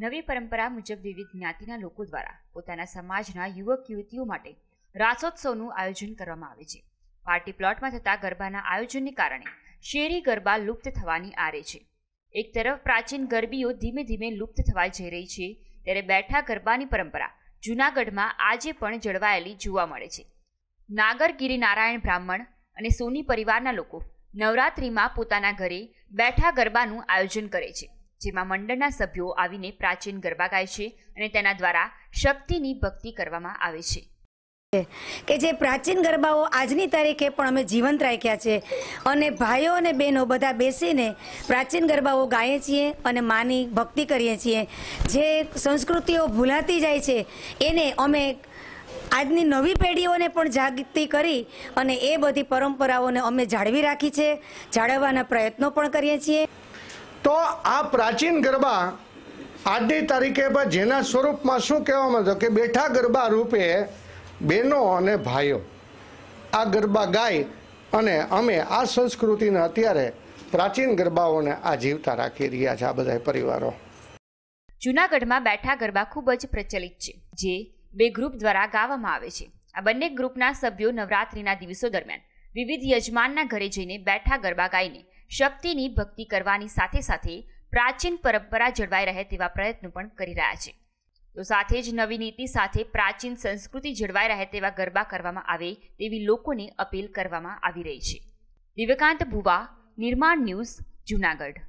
નવી પરંપરા મુજબ વિવિધ જ્ઞાતિના લોકો દ્વારા પોતાના સમાજના યુવક યુવતીઓ માટે રાસોત્સવનું આયોજન કરવામાં આવે છે પાર્ટી પ્લોટમાં થતા ગરબાના આયોજનને કારણે શેરી ગરબા લુપ્ત થવાની આરે છે એક તરફ પ્રાચીન ગરબીઓ ધીમે ધીમે લુપ્ત થવા જઈ રહી છે ત્યારે બેઠા ગરબાની પરંપરા જૂનાગઢમાં આજે પણ જળવાયેલી જોવા મળે છે નાગર નારાયણ બ્રાહ્મણ અને સોની પરિવારના લોકો નવરાત્રિમાં પોતાના ઘરે બેઠા ગરબાનું આયોજન કરે છે જેમાં મંડળના સભ્યો આવીને પ્રાચીન ગરબા ગાય છે અને તેના દ્વારા શક્તિની ભક્તિ કરવામાં આવે છે કે જે પ્રાચીન ગરબાઓ આજની તારીખે પણ અમે જીવંત રાખ્યા છે અને ભાઈઓ અને બહેનો બધા બેસીને પ્રાચીન ગરબાઓ ગાઈએ છીએ અને માની ભક્તિ કરીએ છીએ જે સંસ્કૃતિઓ ભૂલાતી જાય છે એને અમે આજની નવી પેઢીઓને પણ જાગૃતિ કરી અને એ બધી પરંપરાઓને અમે જાળવી રાખી છે જાળવવાના પ્રયત્નો પણ કરીએ છીએ તો આ પ્રાચીન ગરબા આજની તારીખે જેના સ્વરૂપમાં શું કહેવામાં આવતો કે બેઠા ગરબા રૂપે બહેનો અને ભાઈઓ આ ગરબા ગાય અને અમે આ સંસ્કૃતિને અત્યારે પ્રાચીન ગરબાઓને આ જીવતા રાખી રહ્યા છે આ બધા પરિવારો જુનાગઢમાં બેઠા ગરબા ખૂબ જ પ્રચલિત છે જે બે ગ્રુપ દ્વારા ગાવામાં આવે છે આ બંને ગ્રુપના સભ્યો નવરાત્રિના દિવસો દરમિયાન વિવિધ યજમાનના ઘરે જઈને બેઠા ગરબા ગાઈને શક્તિની ભક્તિ કરવાની સાથે સાથે પ્રાચીન પરંપરા જળવાઈ રહે તેવા પ્રયત્નો પણ કરી રહ્યા છે તો સાથે જ નવી નીતિ સાથે પ્રાચીન સંસ્કૃતિ જળવાઈ રહે તેવા ગરબા કરવામાં આવે તેવી લોકોને અપીલ કરવામાં આવી રહી છે દિવ્યકાંત ભુવા નિર્માણ ન્યૂઝ જુનાગઢ